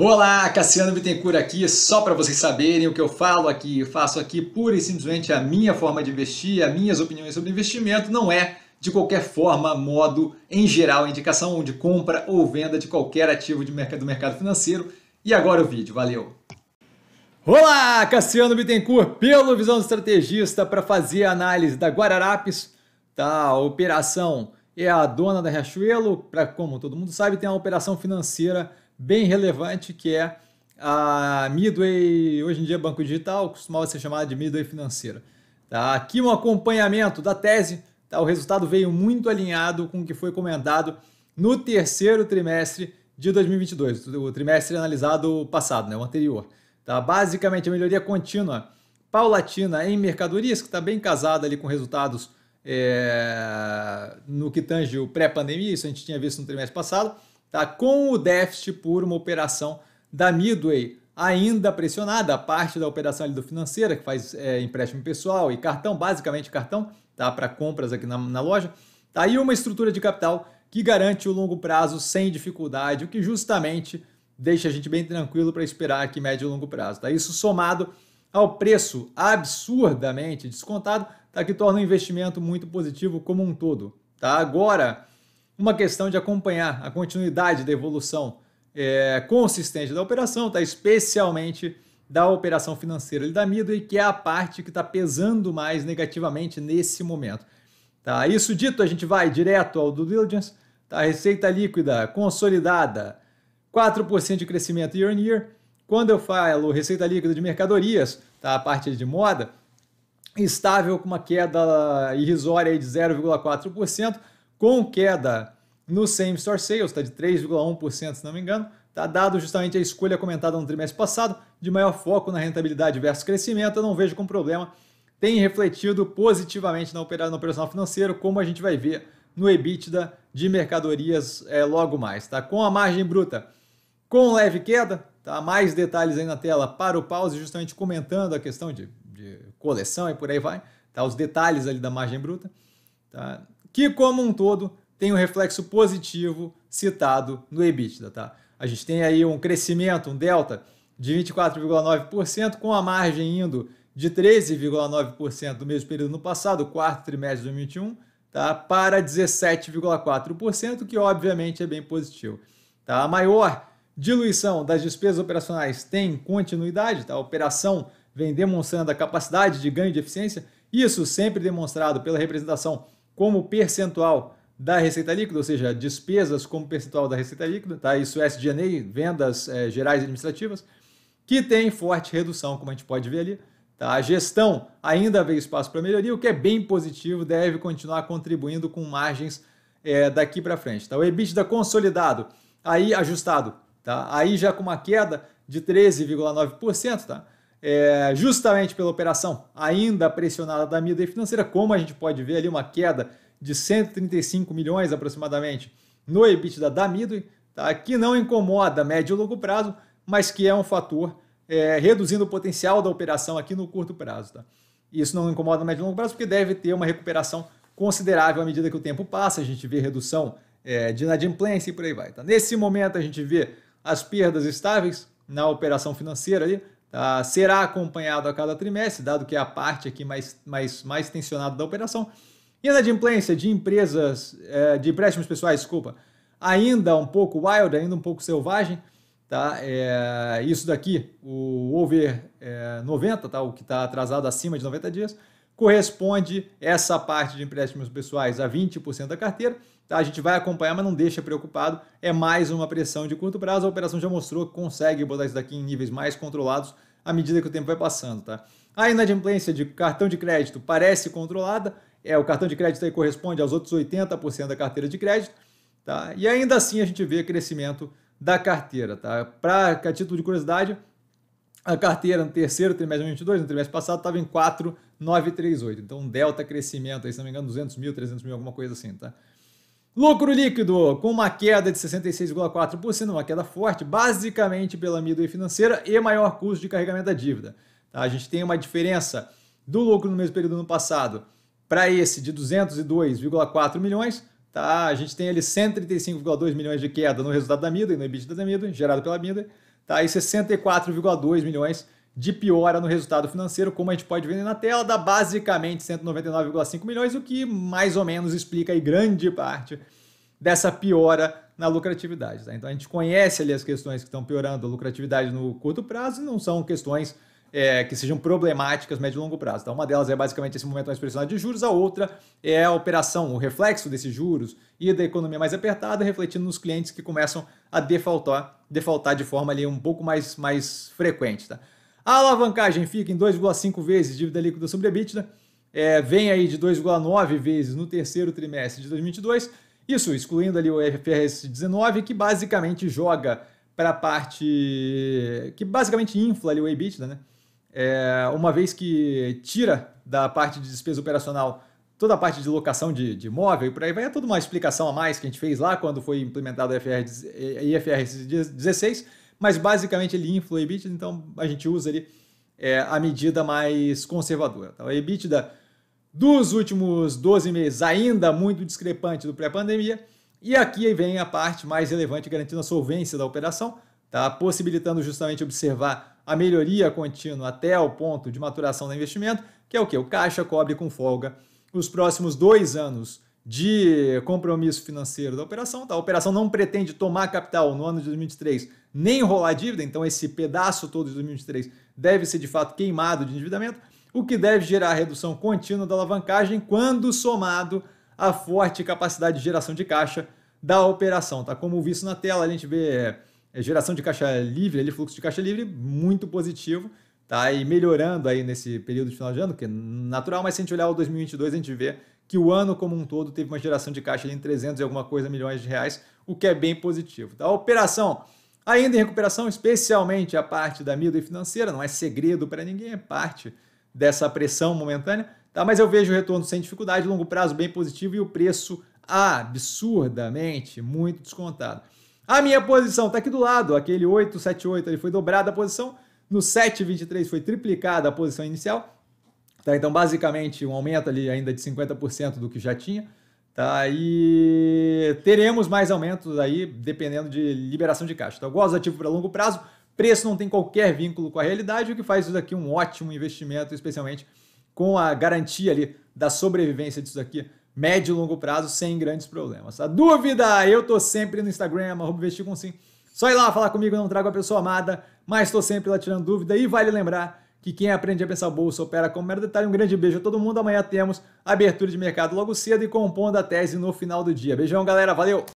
Olá, Cassiano Bittencourt aqui, só para vocês saberem o que eu falo aqui, eu faço aqui pura e simplesmente a minha forma de investir, as minhas opiniões sobre investimento, não é de qualquer forma, modo, em geral, indicação de compra ou venda de qualquer ativo de mercado, do mercado financeiro. E agora o vídeo, valeu! Olá, Cassiano Bittencourt, pelo Visão Estrategista, para fazer a análise da Guararapes, tá? A operação é a dona da Riachuelo, para como todo mundo sabe, tem uma operação financeira bem relevante que é a Midway, hoje em dia Banco Digital, costumava ser chamada de Midway Financeira. Tá? Aqui um acompanhamento da tese, tá? o resultado veio muito alinhado com o que foi comentado no terceiro trimestre de 2022, o trimestre analisado passado, né? o anterior. Tá? Basicamente, a melhoria contínua paulatina em mercadorias, que está bem casada ali com resultados é, no que tange o pré-pandemia, isso a gente tinha visto no trimestre passado, tá? com o déficit por uma operação da Midway ainda pressionada, a parte da operação ali do financeira, que faz é, empréstimo pessoal e cartão, basicamente cartão, tá? para compras aqui na, na loja, tá? e uma estrutura de capital que garante o longo prazo sem dificuldade, o que justamente deixa a gente bem tranquilo para esperar aqui médio e longo prazo. Tá? Isso somado ao preço absurdamente descontado, tá? que torna o investimento muito positivo como um todo. Tá? Agora, uma questão de acompanhar a continuidade da evolução é, consistente da operação, tá? especialmente da operação financeira ali da Midway, que é a parte que está pesando mais negativamente nesse momento. Tá? Isso dito, a gente vai direto ao due diligence, tá? receita líquida consolidada, 4% de crescimento year on year. Quando eu falo receita líquida de mercadorias, tá? a parte de moda, estável com uma queda irrisória de 0,4%, com queda no same store sales, está de 3,1%, se não me engano, está dado justamente a escolha comentada no trimestre passado de maior foco na rentabilidade versus crescimento. Eu não vejo com problema. Tem refletido positivamente na operação, no operacional financeiro, como a gente vai ver no EBITDA de mercadorias é, logo mais, tá? Com a margem bruta com leve queda, tá? Mais detalhes aí na tela para o pause, justamente comentando a questão de, de coleção e por aí vai, tá? Os detalhes ali da margem bruta, tá? que como um todo tem um reflexo positivo citado no EBITDA, tá? A gente tem aí um crescimento, um delta de 24,9% com a margem indo de 13,9% do mesmo período no passado, quarto trimestre de 2021, tá? Para 17,4%, que obviamente é bem positivo, tá? A maior diluição das despesas operacionais tem continuidade, tá? A operação vem demonstrando a capacidade de ganho de eficiência, isso sempre demonstrado pela representação como percentual da receita líquida, ou seja, despesas como percentual da receita líquida, tá? Isso é SG&A, vendas é, gerais administrativas, que tem forte redução, como a gente pode ver ali. Tá? A gestão ainda vê espaço para melhoria, o que é bem positivo, deve continuar contribuindo com margens é, daqui para frente. Tá? O EBITDA consolidado, aí ajustado, tá? aí já com uma queda de 13,9%, tá? é, justamente pela operação ainda pressionada da mídia financeira, como a gente pode ver ali uma queda de 135 milhões aproximadamente no EBITDA da Midway, tá? que não incomoda médio e longo prazo, mas que é um fator é, reduzindo o potencial da operação aqui no curto prazo. Tá? Isso não incomoda médio e longo prazo porque deve ter uma recuperação considerável à medida que o tempo passa, a gente vê redução é, de inadimplência e por aí vai. Tá? Nesse momento a gente vê as perdas estáveis na operação financeira ali, tá? será acompanhado a cada trimestre, dado que é a parte aqui mais, mais, mais tensionada da operação. E inadimplência de empresas, é, de empréstimos pessoais, desculpa, ainda um pouco wild, ainda um pouco selvagem, tá? É, isso daqui, o over é, 90, tá? O que está atrasado acima de 90 dias, corresponde essa parte de empréstimos pessoais a 20% da carteira Tá? A gente vai acompanhar, mas não deixa preocupado. É mais uma pressão de curto prazo. A operação já mostrou que consegue botar isso daqui em níveis mais controlados à medida que o tempo vai passando. Tá? A inadimplência de cartão de crédito parece controlada. É, o cartão de crédito aí corresponde aos outros 80% da carteira de crédito. Tá? E ainda assim a gente vê crescimento da carteira. Tá? Para a título de curiosidade, a carteira no terceiro trimestre de 2022, no trimestre passado, estava em 4,938. Então, um delta crescimento, aí, se não me engano, 200 mil, 300 mil, alguma coisa assim. Tá? Lucro líquido com uma queda de 66,4%, uma queda forte, basicamente pela mídia financeira e maior custo de carregamento da dívida. Tá? A gente tem uma diferença do lucro no mesmo período do ano passado para esse de 202,4 milhões. Tá? A gente tem ali 135,2 milhões de queda no resultado da MIDA e no EBITDA da MIDA, gerado pela MIDA, tá? e 64,2 milhões de piora no resultado financeiro, como a gente pode ver na tela, dá basicamente 199,5 milhões, o que mais ou menos explica aí grande parte dessa piora na lucratividade. Tá? Então a gente conhece ali as questões que estão piorando a lucratividade no curto prazo e não são questões é, que sejam problemáticas médio e longo prazo. Tá? Uma delas é basicamente esse momento mais pressionado de juros, a outra é a operação, o reflexo desses juros e da economia mais apertada, refletindo nos clientes que começam a defaultar, defaultar de forma ali um pouco mais, mais frequente. Tá? A alavancagem fica em 2,5 vezes dívida líquida sobre EBITDA, é, vem aí de 2,9 vezes no terceiro trimestre de 2022, isso excluindo ali o FRS 19, que basicamente joga para a parte que basicamente infla ali o EBITDA, né? É, uma vez que tira da parte de despesa operacional toda a parte de locação de, de imóvel e por aí vai, é toda uma explicação a mais que a gente fez lá quando foi implementado o IFRS 16, mas basicamente ele infla o EBITDA, então a gente usa ali é, a medida mais conservadora. Tá? O EBITDA dos últimos 12 meses ainda muito discrepante do pré-pandemia, e aqui vem a parte mais relevante garantindo a solvência da operação, tá? possibilitando justamente observar a melhoria contínua até o ponto de maturação do investimento, que é o que? O caixa cobre com folga os próximos dois anos de compromisso financeiro da operação. Tá? A operação não pretende tomar capital no ano de 2023 nem rolar dívida, então esse pedaço todo de 2023 deve ser de fato queimado de endividamento, o que deve gerar a redução contínua da alavancagem quando somado à forte capacidade de geração de caixa da operação. Tá? Como visto na tela, a gente vê é, geração de caixa livre, ali, fluxo de caixa livre muito positivo, tá? e melhorando aí nesse período de final de ano, que é natural, mas se a gente olhar o 2022, a gente vê que o ano como um todo teve uma geração de caixa ali em 300 e alguma coisa milhões de reais, o que é bem positivo. Tá? A operação Ainda em recuperação, especialmente a parte da mídia financeira, não é segredo para ninguém, é parte dessa pressão momentânea, tá? mas eu vejo o retorno sem dificuldade, longo prazo bem positivo e o preço absurdamente muito descontado. A minha posição está aqui do lado, aquele 878 ele foi dobrada a posição, no 723 foi triplicada a posição inicial, tá? então basicamente um aumento ali ainda de 50% do que já tinha, Tá, e teremos mais aumentos aí, dependendo de liberação de caixa. Então, gosto ativo para longo prazo, preço não tem qualquer vínculo com a realidade, o que faz isso aqui um ótimo investimento, especialmente com a garantia ali da sobrevivência disso aqui médio e longo prazo, sem grandes problemas. A dúvida, eu tô sempre no Instagram, investir com sim. Só ir lá falar comigo, não trago a pessoa amada, mas estou sempre lá tirando dúvida. E vale lembrar que quem aprende a pensar bolsa opera como mero detalhe. Um grande beijo a todo mundo. Amanhã temos abertura de mercado logo cedo e compondo a tese no final do dia. Beijão, galera. Valeu!